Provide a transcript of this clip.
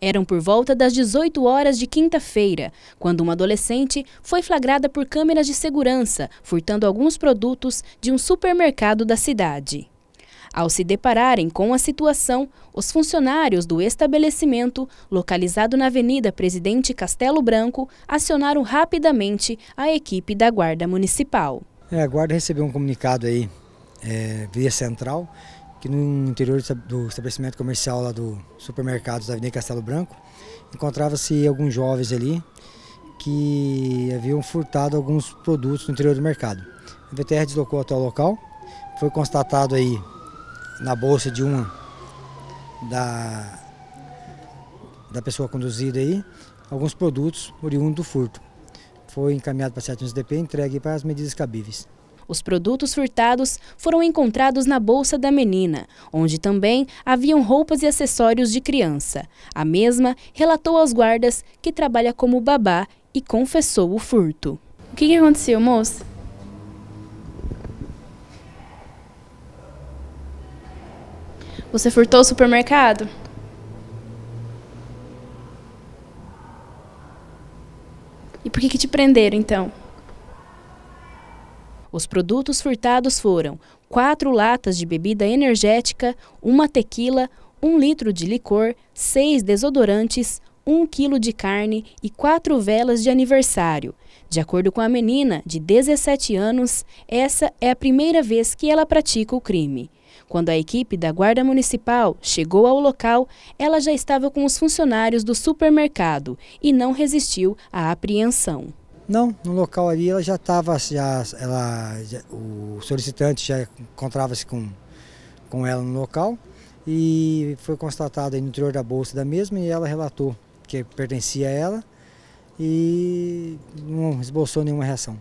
Eram por volta das 18 horas de quinta-feira, quando uma adolescente foi flagrada por câmeras de segurança, furtando alguns produtos de um supermercado da cidade. Ao se depararem com a situação, os funcionários do estabelecimento, localizado na Avenida Presidente Castelo Branco, acionaram rapidamente a equipe da Guarda Municipal. É, a Guarda recebeu um comunicado aí, é, via central, aqui no interior do estabelecimento comercial lá do supermercado da Avenida Castelo Branco, encontrava-se alguns jovens ali que haviam furtado alguns produtos no interior do mercado. A VTR deslocou até o local, foi constatado aí na bolsa de uma da, da pessoa conduzida aí, alguns produtos oriundos do furto. Foi encaminhado para a 711 DP e entregue para as medidas cabíveis. Os produtos furtados foram encontrados na bolsa da menina, onde também haviam roupas e acessórios de criança. A mesma relatou aos guardas que trabalha como babá e confessou o furto. O que, aconteceu, moça? Você furtou o supermercado? E por que, que te prenderam então? Os produtos furtados foram quatro latas de bebida energética, uma tequila, um litro de licor, seis desodorantes, um quilo de carne e quatro velas de aniversário. De acordo com a menina, de 17 anos, essa é a primeira vez que ela pratica o crime. Quando a equipe da Guarda Municipal chegou ao local, ela já estava com os funcionários do supermercado e não resistiu à apreensão. Não, no local ali ela já estava, já, ela, já, o solicitante já encontrava-se com, com ela no local e foi constatado no interior da bolsa da mesma e ela relatou que pertencia a ela e não esboçou nenhuma reação.